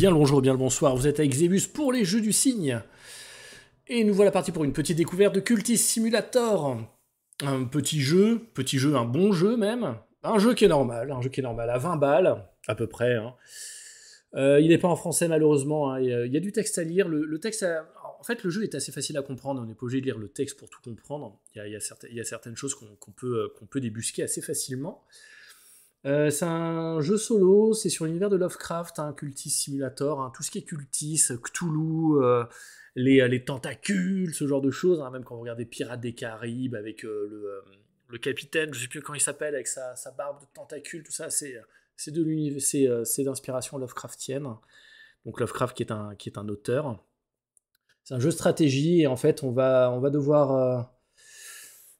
Bien le bonjour, bien le bonsoir, vous êtes avec Zebus pour les Jeux du Cygne. Et nous voilà partis pour une petite découverte de Cultist Simulator. Un petit jeu, petit jeu, un bon jeu même. Un jeu qui est normal, un jeu qui est normal, à 20 balles, à peu près. Hein. Euh, il n'est pas en français malheureusement, hein. il y, a du texte à lire. Le, texte, en fait, le jeu est assez facile à comprendre, on n'est pas obligé de lire le texte pour tout comprendre. Il y a, certaines choses euh, qu'on peut débusquer assez facilement. Euh, c'est un jeu solo, c'est sur l'univers de Lovecraft, un hein, simulator, hein, tout ce qui est Cultis, Cthulhu, euh, euh, les, tentacules, ce genre de choses, hein, même quand vous regardez Pirates des Caraïbes avec le, capitaine, je sais plus comment il s'appelle, avec sa, barbe de tentacule, tout ça, c'est, c'est, de l'univers, c'est, d'inspiration Lovecraftienne. Donc Lovecraft qui est un, qui est un auteur. C'est un jeu stratégie et en fait on va, on va devoir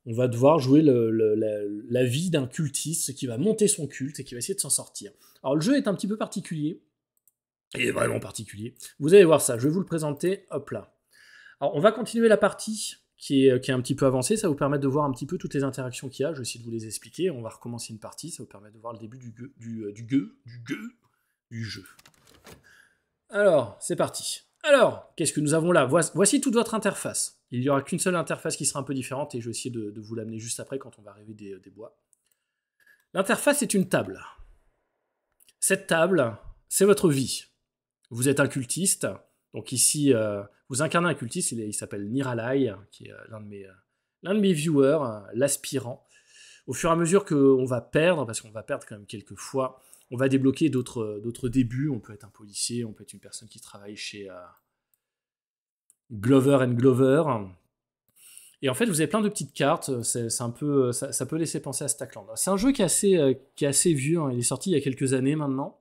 on va devoir jouer la, vie d'un cultiste qui va monter son culte et qui va essayer de s'en sortir. Alors le jeu est un petit peu particulier, il est vraiment particulier. Vous allez voir ça, je vais vous le présenter, hop là. Alors on va continuer la partie qui est, un petit peu avancée, ça vous permet de voir un petit peu toutes les interactions qu'il y a, je vais essayer de vous les expliquer, on va recommencer une partie, ça vous permet de voir le début du du, euh, du, gueux, du, du jeu. Alors, c'est parti. Alors, qu'est-ce que nous avons là Voici toute votre interface. Il n'y aura qu'une seule interface qui sera un peu différente et je vais essayer de, vous l'amener juste après quand on va arriver des, bois. L'interface est une table. Cette table, c'est votre vie. Vous êtes un cultiste, donc ici, euh, vous incarnez un cultiste, il, s'appelle Niralai, qui est euh, l'un de mes, euh, l'un de mes viewers, l'aspirant. Au fur et à mesure qu'on va perdre, parce qu'on va perdre quand même quelques fois, on va débloquer d'autres, euh, d'autres débuts. On peut être un policier, on peut être une personne qui travaille chez euh, Glover and Glover. Et en fait, vous avez plein de petites cartes. Euh, c'est, un peu, ça, peut laisser penser à Stackland. C'est un jeu qui est assez, qui est assez vieux. Hein. Il est sorti il y a quelques années maintenant.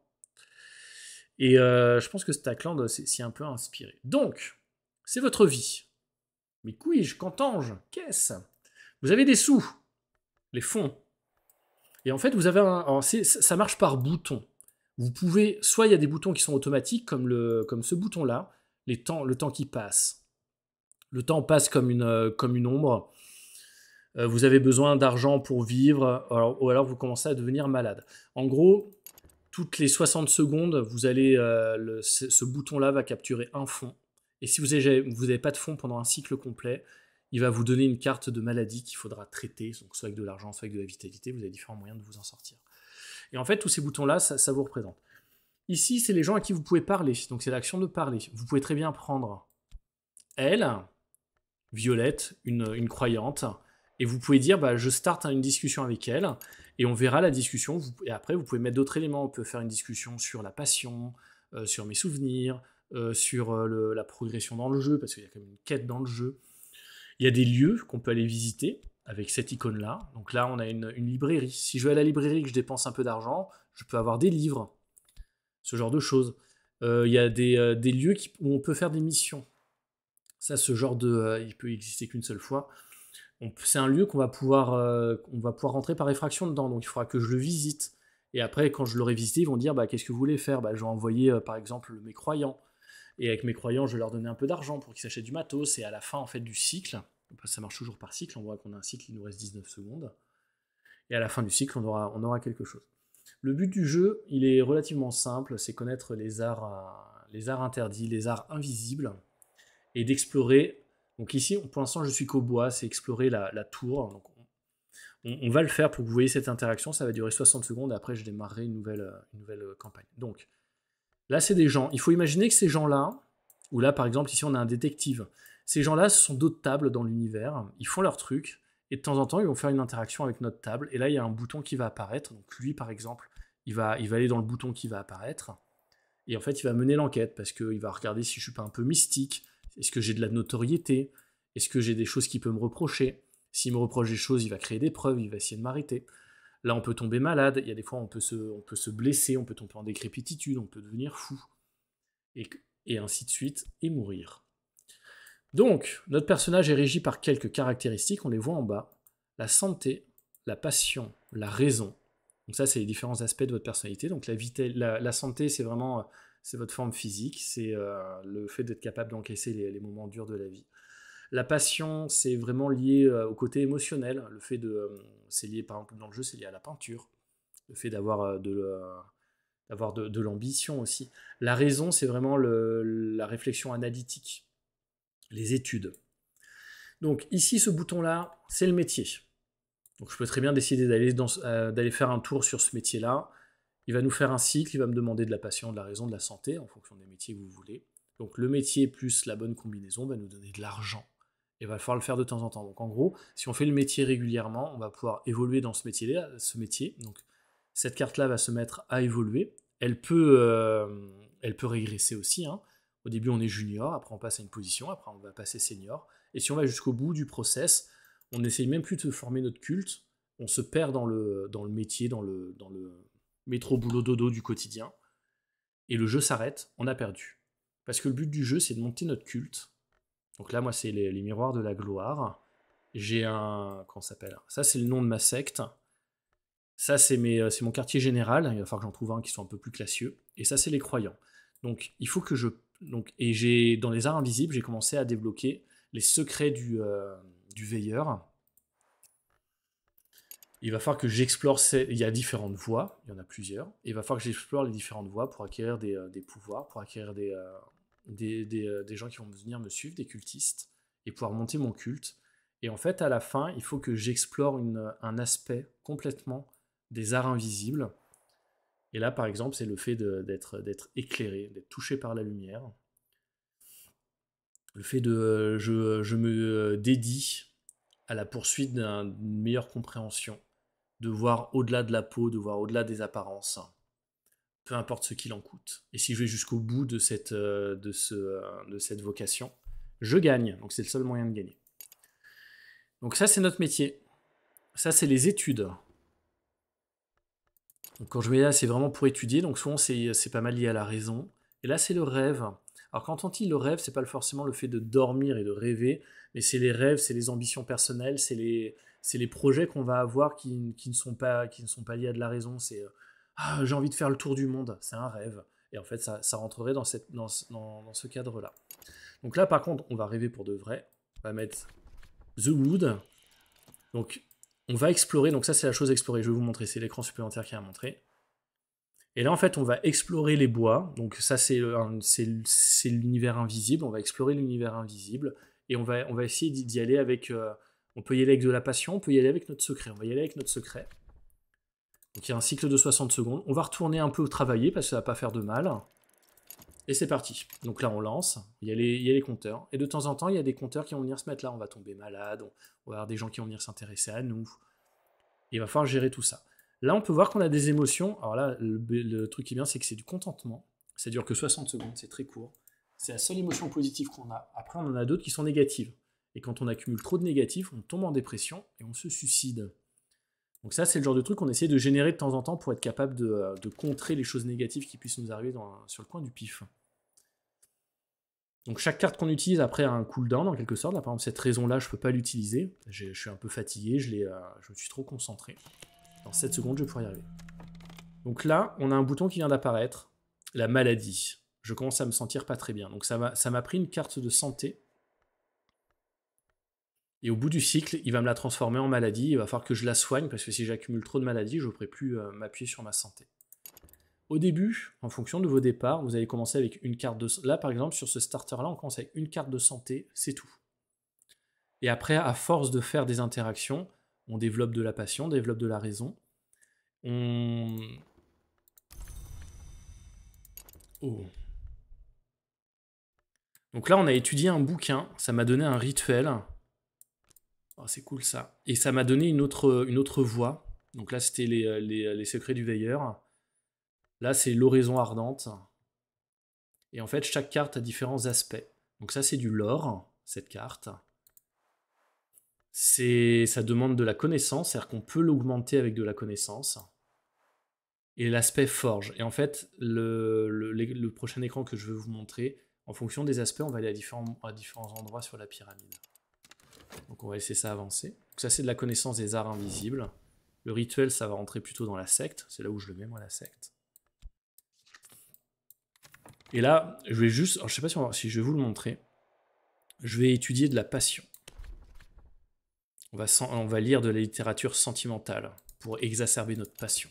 Et je pense que Stackland s'y est un peu inspiré. Donc, c'est votre vie. Mais couille-je Qu'entends-je Qu'est-ce Vous avez des sous, les fonds, et en fait, vous avez un. ça marche par bouton. Vous pouvez. Soit il y a des boutons qui sont automatiques, comme, le, comme ce bouton-là, les temps, le temps qui passe. Le temps passe comme une, euh, comme une ombre. Euh, vous avez besoin d'argent pour vivre, ou alors vous commencez à devenir malade. En gros, toutes les 60 secondes, vous allez, euh, ce, bouton-là va capturer un fond. Et si vous n'avez vous avez pas de fond pendant un cycle complet, il va vous donner une carte de maladie qu'il faudra traiter, donc soit avec de l'argent, soit avec de la vitalité, vous avez différents moyens de vous en sortir. Et en fait, tous ces boutons-là, ça, vous représente. Ici, c'est les gens à qui vous pouvez parler, donc c'est l'action de parler. Vous pouvez très bien prendre elle, Violette, une, croyante, et vous pouvez dire bah, je starte une discussion avec elle, et on verra la discussion, et après vous pouvez mettre d'autres éléments, on peut faire une discussion sur la passion, euh, sur mes souvenirs, euh, sur euh, la progression dans le jeu, parce qu'il y a quand même une quête dans le jeu. Il y a des lieux qu'on peut aller visiter avec cette icône-là. Donc là, on a une, librairie. Si je vais à la librairie et que je dépense un peu d'argent, je peux avoir des livres, ce genre de choses. Euh, il y a des, euh, lieux où on peut faire des missions. Ça, ce genre de... Euh, il peut exister qu'une seule fois. C'est un lieu qu'on va, pouvoir, on va pouvoir rentrer par effraction dedans, donc il faudra que je le visite. Et après, quand je l'aurai visité, ils vont dire bah, Qu'est-ce que vous voulez faire bah, Je vais envoyer, par exemple, mes croyants. Et avec mes croyants, je leur donnais un peu d'argent pour qu'ils s'achètent du matos. Et à la fin, en fait, du cycle, ça marche toujours par cycle, on voit qu'on a un cycle, il nous reste 19 secondes. Et à la fin du cycle, on aura, on aura quelque chose. Le but du jeu, il est relativement simple, c'est connaître les arts, euh, les arts interdits, les arts invisibles, et d'explorer. Donc ici, pour l'instant, je suis qu'au bois, c'est explorer la, tour. Donc on, va le faire pour que vous voyez cette interaction, ça va durer 60 secondes, et après je démarrerai une nouvelle, euh, une nouvelle campagne. Donc, Là, c'est des gens. Il faut imaginer que ces gens-là, ou là, par exemple, ici, on a un détective. Ces gens-là, ce sont d'autres tables dans l'univers. Ils font leur truc. Et de temps en temps, ils vont faire une interaction avec notre table. Et là, il y a un bouton qui va apparaître. Donc, lui, par exemple, il va, il va aller dans le bouton qui va apparaître. Et en fait, il va mener l'enquête parce qu'il va regarder si je suis pas un peu mystique. Est-ce que j'ai de la notoriété Est-ce que j'ai des choses qu'il peut me reprocher S'il me reproche des choses, il va créer des preuves, il va essayer de m'arrêter. Là, on peut tomber malade, il y a des fois, on peut, se, on peut se blesser, on peut tomber en décrépitude, on peut devenir fou, et, ainsi de suite, et mourir. Donc, notre personnage est régi par quelques caractéristiques, on les voit en bas. La santé, la passion, la raison. Donc ça, c'est les différents aspects de votre personnalité. Donc la, santé, c'est vraiment euh, c'est votre forme physique, c'est euh, le fait d'être capable d'encaisser les, moments durs de la vie. La passion, c'est vraiment lié euh, au côté émotionnel. Le fait de. Euh, c'est lié, par exemple, dans le jeu, c'est lié à la peinture. Le fait d'avoir euh, de. d'avoir de, l'ambition aussi. La raison, c'est vraiment la réflexion analytique, les études. Donc ici, ce bouton-là, c'est le métier. Donc je peux très bien décider d'aller faire un tour sur ce métier-là. Il va nous faire un cycle, il va me demander de la passion, de la raison, de la santé, en fonction des métiers que vous voulez. Donc le métier plus la bonne combinaison va nous donner de l'argent il va falloir le faire de temps en temps. Donc en gros, si on fait le métier régulièrement, on va pouvoir évoluer dans ce métier-là, ce métier. Donc cette carte-là va se mettre à évoluer. Elle peut, euh, elle peut régresser aussi. Hein. Au début, on est junior, après on passe à une position, après on va passer senior. Et si on va jusqu'au bout du process, on n'essaye même plus de former notre culte. On se perd dans le, dans le métier, dans le, dans le métro boulot dodo du quotidien. Et le jeu s'arrête, on a perdu. Parce que le but du jeu, c'est de monter notre culte, donc là, moi, c'est les, miroirs de la gloire. J'ai un. Comment s'appelle Ça, c'est le nom de ma secte. Ça, euh, c'est mon quartier général. Il va falloir que j'en trouve un qui soit un peu plus classieux. Et ça, c'est les croyants. Donc, il faut que je. Donc, et j'ai dans les arts invisibles, j'ai commencé à débloquer les secrets du, euh, du veilleur. Il va falloir que j'explore. Ces... Il y a différentes voies, il y en a plusieurs. il va falloir que j'explore les différentes voies pour acquérir des, euh, pouvoirs, pour acquérir des, euh, des, gens qui vont venir me suivre, des cultistes, et pouvoir monter mon culte. Et en fait, à la fin, il faut que j'explore un aspect complètement des arts invisibles. Et là, par exemple, c'est le fait d'être éclairé, d'être touché par la lumière. Le fait de... Je, je me euh, dédie à la poursuite d'une meilleure compréhension, de voir au-delà de la peau, de voir au-delà des apparences peu importe ce qu'il en coûte. Et si je vais jusqu'au bout de cette, euh, de, ce, euh, de cette vocation, je gagne. Donc c'est le seul moyen de gagner. Donc ça, c'est notre métier. Ça, c'est les études. Donc quand je mets là, ah, c'est vraiment pour étudier. Donc souvent, c'est pas mal lié à la raison. Et là, c'est le rêve. Alors quand on dit le rêve, c'est pas forcément le fait de dormir et de rêver, mais c'est les rêves, c'est les ambitions personnelles, c'est les, les projets qu'on va avoir qui, qui, ne sont pas, qui ne sont pas liés à de la raison. C'est euh, ah, j'ai envie de faire le tour du monde, c'est un rêve. Et en fait, ça, ça rentrerait dans, cette, dans, dans, ce cadre-là. Donc là, par contre, on va rêver pour de vrai. On va mettre The Wood. Donc, on va explorer. Donc ça, c'est la chose à explorer. Je vais vous montrer. C'est l'écran supplémentaire qui a montré. Et là, en fait, on va explorer les bois. Donc ça, c'est l'univers invisible. On va explorer l'univers invisible. Et on va, on va essayer d'y aller avec... Euh, on peut y aller avec de la passion, on peut y aller avec notre secret. On va y aller avec notre secret. Donc il y a un cycle de 60 secondes. On va retourner un peu au travailler parce que ça va pas faire de mal. Et c'est parti. Donc là, on lance, il y, a les, compteurs. Et de temps en temps, il y a des compteurs qui vont venir se mettre là. On va tomber malade, on, va avoir des gens qui vont venir s'intéresser à nous. il va falloir gérer tout ça. Là, on peut voir qu'on a des émotions. Alors là, le, truc qui est bien, c'est que c'est du contentement. Ça dure que 60 secondes, c'est très court. C'est la seule émotion positive qu'on a. Après, on en a d'autres qui sont négatives. Et quand on accumule trop de négatifs, on tombe en dépression et on se suicide. Donc ça, c'est le genre de truc qu'on essaie de générer de temps en temps pour être capable euh, de, contrer les choses négatives qui puissent nous arriver dans, sur le coin du pif. Donc chaque carte qu'on utilise après a un cooldown en quelque sorte. par exemple, cette raison-là, je ne peux pas l'utiliser. Je suis un peu fatigué, je, euh, je me suis trop concentré. Dans 7 secondes, je pourrais y arriver. Donc là, on a un bouton qui vient d'apparaître, la maladie. Je commence à me sentir pas très bien. Donc ça m'a pris une carte de santé et au bout du cycle, il va me la transformer en maladie. Il va falloir que je la soigne parce que si j'accumule trop de maladies, je ne pourrai plus euh, m'appuyer sur ma santé. Au début, en fonction de vos départs, vous allez commencer avec une carte de là par exemple sur ce starter là, on commence avec une carte de santé, c'est tout. Et après, à force de faire des interactions, on développe de la passion, on développe de la raison. Oh. Donc là, on a étudié un bouquin, ça m'a donné un rituel ah, c'est cool ça. Et ça m'a donné une autre, une autre voix. Donc là, c'était euh, euh, les, secrets du veilleur. Là, c'est l'oraison ardente. Et en fait, chaque carte a différents aspects. Donc ça, c'est du lore, cette carte. C'est, ça demande de la connaissance, c'est-à-dire qu'on peut l'augmenter avec de la connaissance. Et l'aspect forge. Et en fait, le, prochain écran que je vais vous montrer, en fonction des aspects, on va aller à différents, à différents endroits sur la pyramide. Donc on va laisser ça avancer. ça c'est de la connaissance des arts invisibles. Le rituel, ça va rentrer plutôt dans la secte. C'est là où je le mets, moi, la secte. Et là, je vais juste... je sais pas si, je vais vous le montrer. Je vais étudier de la passion. On va, on va lire de la littérature sentimentale pour exacerber notre passion.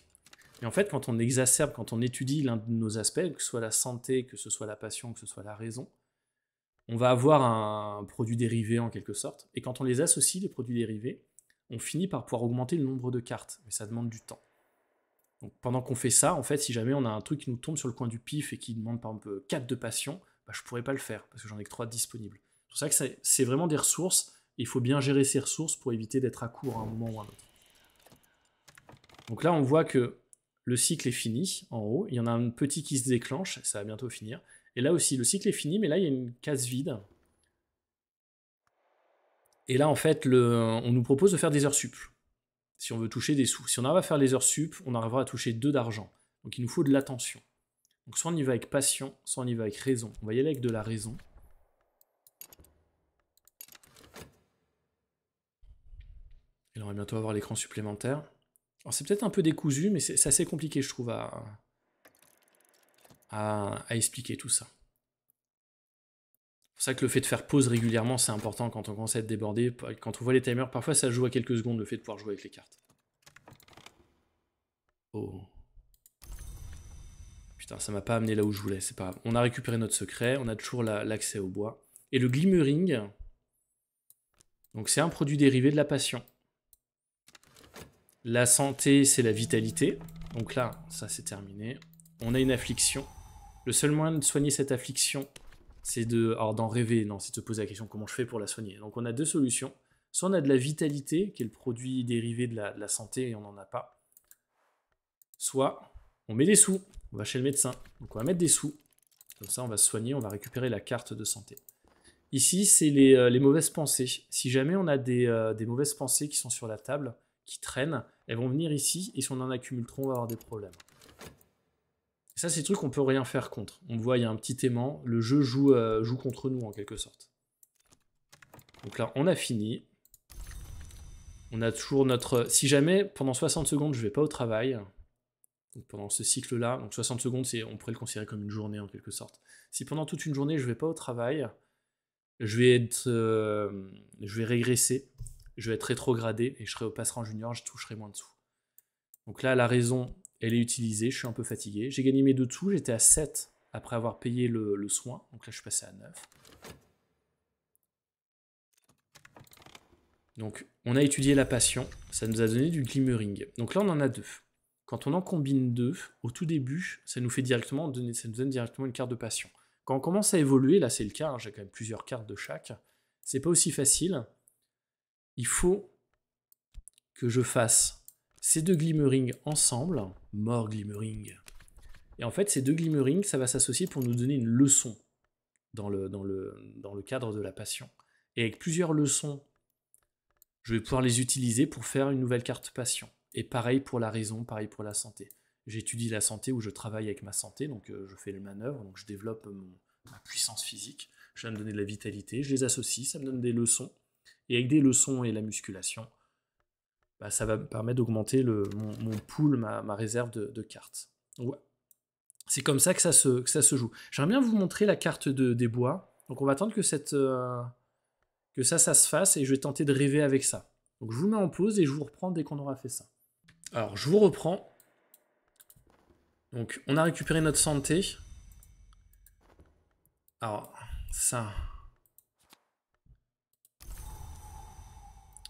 Et en fait, quand on exacerbe, quand on étudie l'un de nos aspects, que ce soit la santé, que ce soit la passion, que ce soit la raison, on va avoir un produit dérivé en quelque sorte. Et quand on les associe, les produits dérivés, on finit par pouvoir augmenter le nombre de cartes, mais ça demande du temps. Donc pendant qu'on fait ça, en fait, si jamais on a un truc qui nous tombe sur le coin du pif et qui demande par exemple 4 de passion, bah, je pourrais pas le faire parce que j'en ai que 3 disponibles. C'est pour ça que c'est vraiment des ressources et il faut bien gérer ces ressources pour éviter d'être à court à un moment ou à un autre. Donc là, on voit que le cycle est fini en haut. Il y en a un petit qui se déclenche, ça va bientôt finir. Et là aussi, le cycle est fini, mais là, il y a une case vide. Et là, en fait, on nous propose de faire des heures sup. Si on veut toucher des sous. Si on arrive à faire les heures sup, on arrivera à toucher deux d'argent. Donc il nous faut de l'attention. Donc soit on y va avec passion, soit on y va avec raison. On va y aller avec de la raison. Et là, on va bientôt avoir l'écran supplémentaire. Alors c'est peut-être un peu décousu, mais c'est assez compliqué, je trouve, à, à, expliquer tout ça. C'est pour ça que le fait de faire pause régulièrement, c'est important quand on commence à être débordé. Quand on voit les timers, parfois ça joue à quelques secondes le fait de pouvoir jouer avec les cartes. Oh. Putain, ça m'a pas amené là où je voulais, c'est pas grave. On a récupéré notre secret, on a toujours l'accès au bois. Et le glimmering, donc c'est un produit dérivé de la passion. La santé, c'est la vitalité. Donc là, ça c'est terminé. On a une affliction. Le seul moyen de soigner cette affliction, c'est de, alors d'en rêver, non, c'est de se poser la question comment je fais pour la soigner. Donc on a deux solutions. Soit on a de la vitalité, qui est le produit dérivé de la, santé et on n'en a pas. Soit on met des sous, on va chez le médecin. Donc on va mettre des sous. Comme ça on va se soigner, on va récupérer la carte de santé. Ici, c'est les, euh, mauvaises pensées. Si jamais on a des, euh, des, mauvaises pensées qui sont sur la table, qui traînent, elles vont venir ici, et si on en accumule on va avoir des problèmes ça, c'est des trucs qu'on peut rien faire contre. On voit, il y a un petit aimant. Le jeu joue, euh, contre nous, en quelque sorte. Donc là, on a fini. On a toujours notre... Si jamais, pendant 60 secondes, je vais pas au travail, pendant ce cycle-là, donc 60 secondes, on pourrait le considérer comme une journée, en quelque sorte. Si pendant toute une journée, je vais pas au travail, je vais être... Euh, je vais régresser, je vais être rétrogradé, et je serai au passerant junior, je toucherai moins de sous. Donc là, la raison, elle est utilisée, je suis un peu fatigué. J'ai gagné mes deux tout. j'étais à 7 après avoir payé le, soin. Donc là, je suis passé à 9. Donc, on a étudié la passion. Ça nous a donné du glimmering. Donc là, on en a deux. Quand on en combine deux, au tout début, ça nous fait directement donner, donne directement une carte de passion. Quand on commence à évoluer, là c'est le cas, hein, j'ai quand même plusieurs cartes de chaque, c'est pas aussi facile. Il faut que je fasse ces deux glimmerings ensemble. Mort Glimmering. Et en fait, ces deux Glimmerings, ça va s'associer pour nous donner une leçon dans le, cadre de la passion. Et avec plusieurs leçons, je vais pouvoir les utiliser pour faire une nouvelle carte passion. Et pareil pour la raison, pareil pour la santé. J'étudie la santé ou je travaille avec ma santé, donc euh, je fais le manœuvre, donc je développe ma puissance physique, je viens me donner de la vitalité, je les associe, ça me donne des leçons. Et avec des leçons et la musculation, bah, ça va me permettre d'augmenter mon, pool, ma, réserve de, cartes. C'est comme ça que ça se, que ça se joue. J'aimerais bien vous montrer la carte des bois. Donc on va attendre que, cette, euh, que ça, ça se fasse et je vais tenter de rêver avec ça. Donc je vous mets en pause et je vous reprends dès qu'on aura fait ça. Alors je vous reprends. Donc on a récupéré notre santé. Alors ça,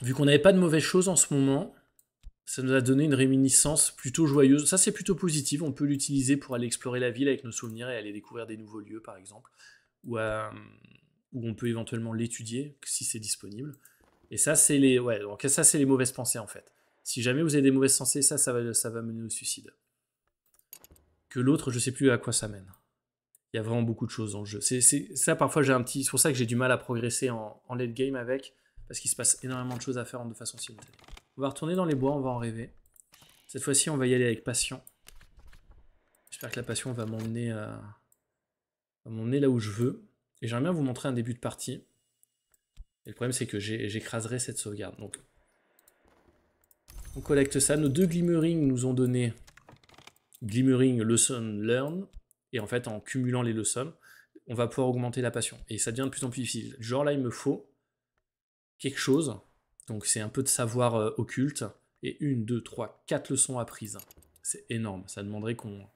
vu qu'on n'avait pas de mauvaises choses en ce moment, ça nous a donné une réminiscence plutôt joyeuse. Ça, c'est plutôt positif. On peut l'utiliser pour aller explorer la ville avec nos souvenirs et aller découvrir des nouveaux lieux, par exemple, ou, euh, on peut éventuellement l'étudier si c'est disponible. Et ça, c'est les, ouais, les mauvaises pensées en fait. Si jamais vous avez des mauvaises pensées, ça, ça va, ça va mener au suicide. Que l'autre, je ne sais plus à quoi ça mène. Il y a vraiment beaucoup de choses en jeu. C'est, ça, parfois, j'ai un petit. C'est pour ça que j'ai du mal à progresser en, en late game avec parce qu'il se passe énormément de choses à faire de façon simultanée. On va retourner dans les bois, on va en rêver. Cette fois-ci, on va y aller avec passion. J'espère que la passion va m'emmener à... Euh, m'emmener là où je veux. Et j'aimerais bien vous montrer un début de partie. Et le problème, c'est que j'écraserai cette sauvegarde. Donc, on collecte ça. Nos deux Glimmering nous ont donné Glimmering, Lesson, Learn. Et en fait, en cumulant les leçons, on va pouvoir augmenter la passion. Et ça devient de plus en plus difficile. Genre là, il me faut quelque chose. Donc c'est un peu de savoir euh, occulte. Et une, deux, trois, quatre leçons apprises. C'est énorme. Ça demanderait qu'on.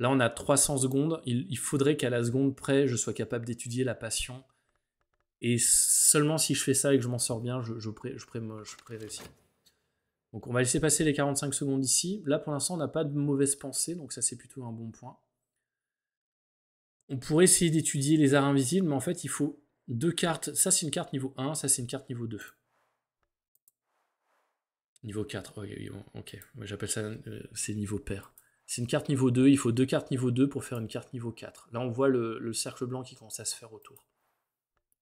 Là, on a 300 secondes. Il, faudrait qu'à la seconde près, je sois capable d'étudier la passion. Et seulement si je fais ça et que je m'en sors bien, je, je, je, pré, je Donc on va laisser passer les 45 secondes ici. Là, pour l'instant, on n'a pas de mauvaise pensée, donc ça, c'est plutôt un bon point. On pourrait essayer d'étudier les arts invisibles, mais en fait, il faut deux cartes. Ça, c'est une carte niveau 1, ça, c'est une carte niveau 2. Niveau 4, ok, j'appelle ça, euh, c'est niveau pair. C'est une carte niveau 2, il faut deux cartes niveau 2 pour faire une carte niveau 4. Là, on voit le, cercle blanc qui commence à se faire autour.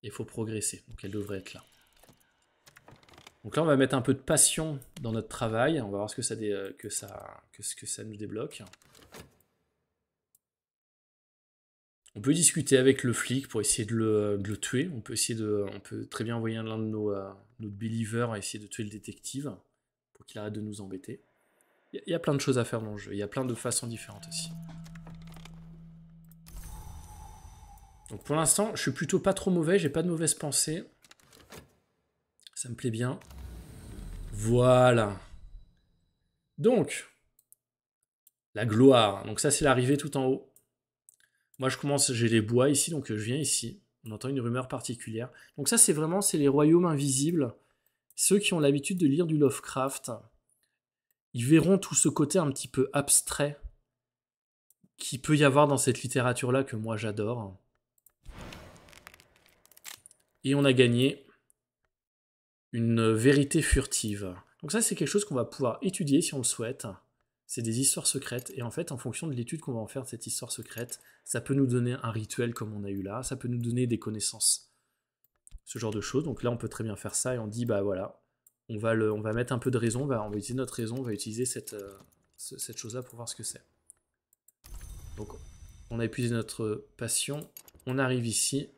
Il faut progresser, donc elle devrait être là. Donc là, on va mettre un peu de passion dans notre travail, on va voir ce que ça, euh, que ça, que, que ça nous débloque. On peut discuter avec le flic pour essayer de le, tuer. On peut, essayer de, on peut très bien envoyer l'un de nos, euh, believers à essayer de tuer le détective pour qu'il arrête de nous embêter. Il y, a plein de choses à faire dans le jeu. Il y a plein de façons différentes aussi. Donc pour l'instant, je suis plutôt pas trop mauvais. J'ai pas de mauvaises pensées. Ça me plaît bien. Voilà. Donc, la gloire. Donc ça, c'est l'arrivée tout en haut. Moi, je commence, j'ai les bois ici, donc euh, je viens ici. On entend une rumeur particulière. Donc ça, c'est vraiment, c'est les royaumes invisibles. Ceux qui ont l'habitude de lire du Lovecraft, ils verront tout ce côté un petit peu abstrait qu'il peut y avoir dans cette littérature-là que moi j'adore. Et on a gagné une vérité furtive. Donc ça, c'est quelque chose qu'on va pouvoir étudier si on le souhaite c'est des histoires secrètes. Et en fait, en fonction de l'étude qu'on va en faire de cette histoire secrète, ça peut nous donner un rituel comme on a eu là, ça peut nous donner des connaissances, ce genre de choses. Donc là, on peut très bien faire ça et on dit, bah voilà, on va, le, on va mettre un peu de raison, on va, utiliser notre raison, on va utiliser cette, euh, cette chose-là pour voir ce que c'est. Donc, on a épuisé notre passion, on arrive ici.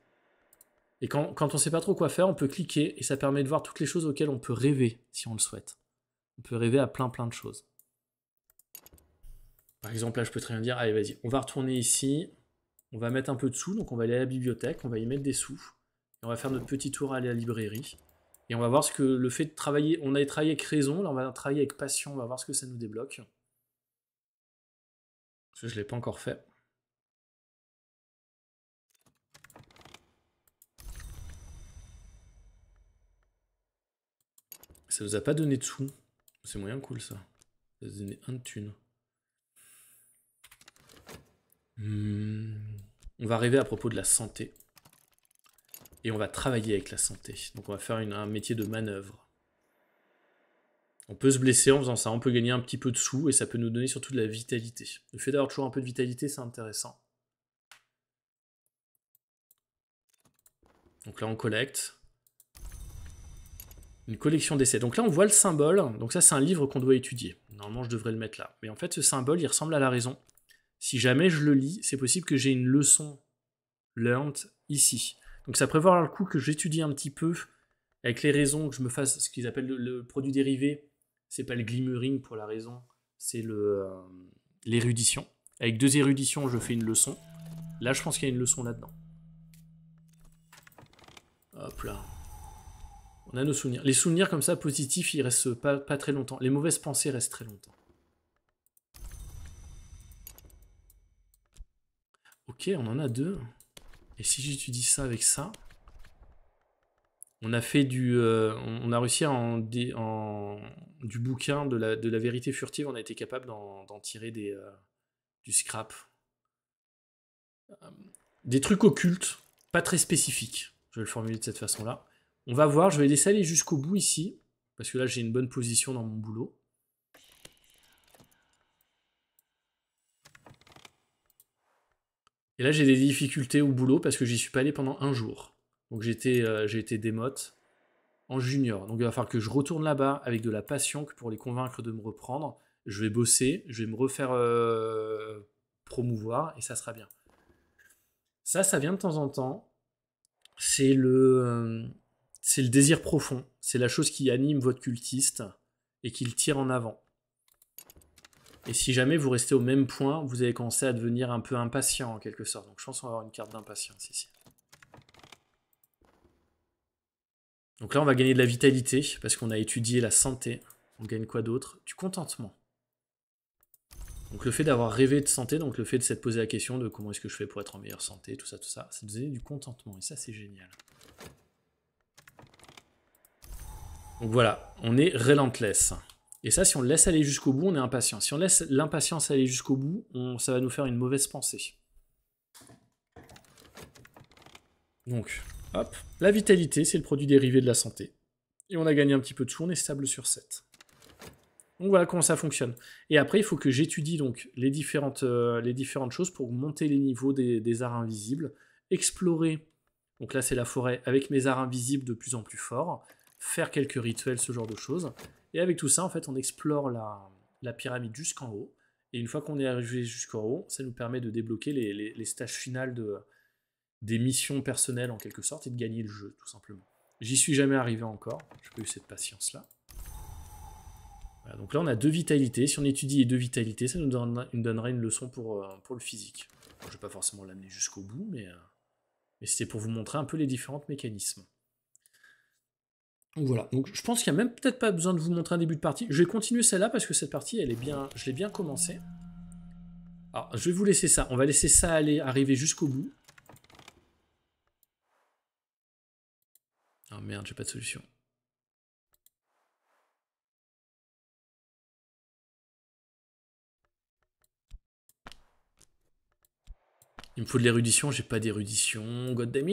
Et quand, quand on ne sait pas trop quoi faire, on peut cliquer et ça permet de voir toutes les choses auxquelles on peut rêver si on le souhaite. On peut rêver à plein plein de choses. Par exemple, là, je peux très bien dire, allez, vas-y, on va retourner ici, on va mettre un peu de sous, donc on va aller à la bibliothèque, on va y mettre des sous, et on va faire notre petit tour à aller à la librairie, et on va voir ce que le fait de travailler, on a travaillé avec raison, là on va travailler avec passion, on va voir ce que ça nous débloque. Parce que je ne l'ai pas encore fait. Ça nous a pas donné de sous. C'est moyen cool ça. Ça nous a donné un de thunes. Hmm. on va rêver à propos de la santé. Et on va travailler avec la santé. Donc on va faire un métier de manœuvre. On peut se blesser en faisant ça, on peut gagner un petit peu de sous et ça peut nous donner surtout de la vitalité. Le fait d'avoir toujours un peu de vitalité, c'est intéressant. Donc là, on collecte. Une collection d'essais. Donc là, on voit le symbole. Donc ça, c'est un livre qu'on doit étudier. Normalement, je devrais le mettre là. Mais en fait, ce symbole, il ressemble à la raison si jamais je le lis, c'est possible que j'ai une leçon learned ici. Donc ça prévoit le coup que j'étudie un petit peu avec les raisons que je me fasse ce qu'ils appellent le, produit dérivé. C'est pas le glimmering pour la raison, c'est euh, l'érudition. Avec deux éruditions, je fais une leçon. Là, je pense qu'il y a une leçon là-dedans. Hop là. On a nos souvenirs. Les souvenirs comme ça, positifs, ils restent pas très longtemps. Les mauvaises pensées restent très longtemps. Ok, on en a deux. Et si j'étudie ça avec ça, on a fait du, euh, on a réussi en, en, du bouquin de la, de la, vérité furtive, on a été capable d'en tirer des, euh, du scrap, euh, des trucs occultes, pas très spécifiques. Je vais le formuler de cette façon-là. On va voir, je vais laisser aller jusqu'au bout ici, parce que là j'ai une bonne position dans mon boulot. Et là, j'ai des difficultés au boulot parce que j'y suis pas allé pendant un jour. Donc j'étais, euh, j'ai été démote en junior. Donc il va falloir que je retourne là-bas avec de la passion que pour les convaincre de me reprendre. Je vais bosser, je vais me refaire euh, promouvoir et ça sera bien. Ça, ça vient de temps en temps. C'est le, euh, c'est le désir profond. C'est la chose qui anime votre cultiste et qui le tire en avant. Et si jamais vous restez au même point, vous allez commencer à devenir un peu impatient en quelque sorte. Donc je pense qu'on va avoir une carte d'impatience ici. Donc là, on va gagner de la vitalité parce qu'on a étudié la santé. On gagne quoi d'autre Du contentement. Donc le fait d'avoir rêvé de santé, donc le fait de se poser la question de comment est-ce que je fais pour être en meilleure santé, tout ça, tout ça, ça nous donne du contentement et ça c'est génial. Donc voilà, on est relentless. Et ça, si on le laisse aller jusqu'au bout, on est impatient. Si on laisse l'impatience aller jusqu'au bout, ça va nous faire une mauvaise pensée. Donc, hop. La vitalité, c'est le produit dérivé de la santé. Et on a gagné un petit peu de sous, on est stable sur 7. Donc voilà comment ça fonctionne. Et après, il faut que j'étudie donc les différentes, euh, les différentes choses pour monter les niveaux des, des arts invisibles, explorer, donc là c'est la forêt, avec mes arts invisibles de plus en plus forts, faire quelques rituels, ce genre de choses. Et avec tout ça, en fait, on explore la, pyramide jusqu'en haut. Et une fois qu'on est arrivé jusqu'en haut, ça nous permet de débloquer les, stages finales de, des missions personnelles en quelque sorte et de gagner le jeu, tout simplement. J'y suis jamais arrivé encore, j'ai pas eu cette patience-là. donc là, on a deux vitalités. Si on étudie les deux vitalités, ça nous, donne, donnera une leçon pour, euh, pour le physique. je vais pas forcément l'amener jusqu'au bout, mais, euh, mais c'était pour vous montrer un peu les différents mécanismes. Donc Voilà, donc je pense qu'il n'y a même peut-être pas besoin de vous montrer un début de partie. Je vais continuer celle-là parce que cette partie, elle est bien, je l'ai bien commencée. Alors, je vais vous laisser ça. On va laisser ça aller arriver jusqu'au bout. Oh merde, j'ai pas de solution. Il me faut de l'érudition, j'ai pas d'érudition, god damn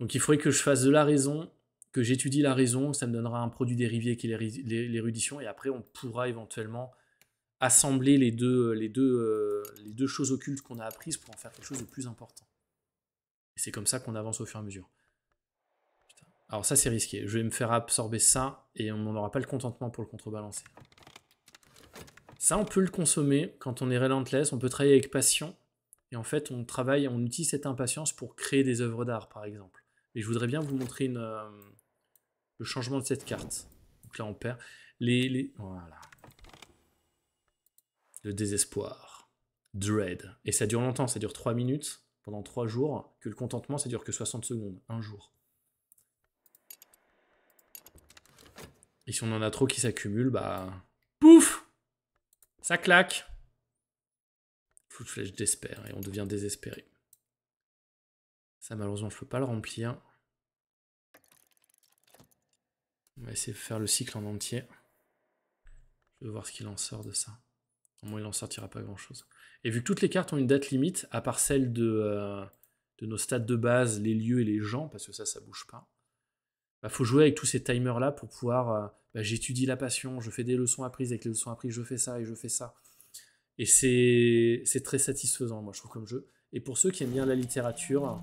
Donc il faudrait que je fasse de la raison que j'étudie la raison, ça me donnera un produit dérivé qui est l'érudition, et après on pourra éventuellement assembler euh, les deux, choses occultes qu'on a apprises pour en faire quelque chose de plus important. Et c'est comme ça qu'on avance au fur et à mesure. Alors ça c'est risqué, je vais me faire absorber ça, et on n'aura pas le contentement pour le contrebalancer. Ça on peut le consommer quand on est relentless, on peut travailler avec passion, et en fait on travaille, on utilise cette impatience pour créer des œuvres d'art par exemple. Et je voudrais bien vous montrer une euh, le changement de cette carte. Donc là, on perd. Les, les... Voilà. Le désespoir. Dread. Et ça dure longtemps, ça dure 3 minutes, pendant 3 jours, que le contentement, ça dure que 60 secondes, un jour. Et si on en a trop qui s'accumulent, bah... Pouf Ça claque Foot flèche d'espère, et on devient désespéré. Ça, malheureusement, je peux pas le remplir. On va essayer de faire le cycle en entier. Je vais voir ce qu'il en sort de ça. Au moins, il en sortira pas grand-chose. Et vu que toutes les cartes ont une date limite, à part celle de, euh, de nos stades de base, les lieux et les gens, parce que ça, ça bouge pas, bah, faut jouer avec tous ces timers-là pour pouvoir... Euh, bah, j'étudie la passion, je fais des leçons apprises, avec les leçons apprises, je fais ça et je fais ça. Et c'est très satisfaisant, moi, je trouve, comme jeu. Et pour ceux qui aiment bien la littérature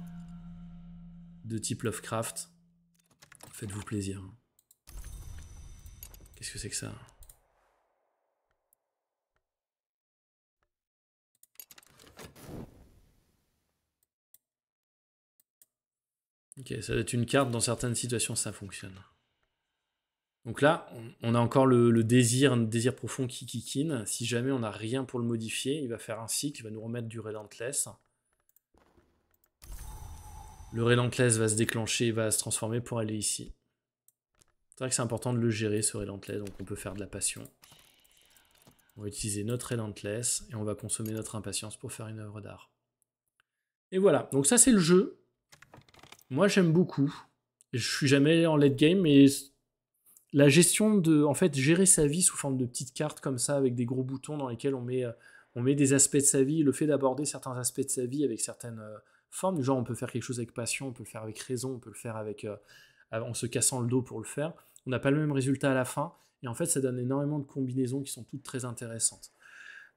de type Lovecraft, faites-vous plaisir. Qu'est-ce que c'est que ça Ok, ça doit être une carte, dans certaines situations ça fonctionne. Donc là, on a encore le, désir, un désir profond qui kick Si jamais on n'a rien pour le modifier, il va faire un cycle, il va nous remettre du Relentless. Le Relentless va se déclencher, va se transformer pour aller ici. C'est vrai que c'est important de le gérer ce relentless, donc on peut faire de la passion. On va utiliser notre relentless et on va consommer notre impatience pour faire une œuvre d'art. Et voilà, donc ça c'est le jeu. Moi j'aime beaucoup. Je suis jamais en late game, mais la gestion de, en fait, gérer sa vie sous forme de petites cartes comme ça, avec des gros boutons dans lesquels on met, euh, on met des aspects de sa vie, le fait d'aborder certains aspects de sa vie avec certaines euh, formes, du genre on peut faire quelque chose avec passion, on peut le faire avec raison, on peut le faire avec, euh, en se cassant le dos pour le faire on n'a pas le même résultat à la fin. Et en fait, ça donne énormément de combinaisons qui sont toutes très intéressantes.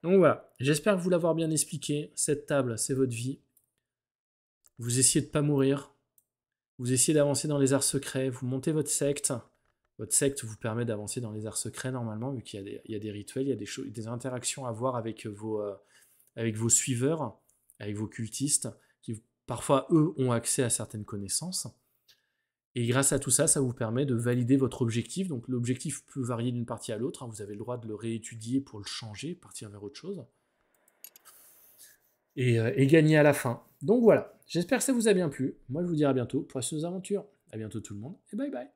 Donc voilà, j'espère vous l'avoir bien expliqué. Cette table, c'est votre vie. Vous essayez de ne pas mourir. Vous essayez d'avancer dans les arts secrets. Vous montez votre secte. Votre secte vous permet d'avancer dans les arts secrets normalement, vu qu'il y, a des rituels, il y a des, des interactions à voir avec vos, euh, avec vos suiveurs, avec vos cultistes, qui parfois, eux, ont accès à certaines connaissances. Et grâce à tout ça, ça vous permet de valider votre objectif. Donc l'objectif peut varier d'une partie à l'autre. Hein. Vous avez le droit de le réétudier pour le changer, partir vers autre chose. Euh, et, gagner à la fin. Donc voilà, j'espère que ça vous a bien plu. Moi je vous dis à bientôt pour de nos aventures. À bientôt tout le monde et bye bye.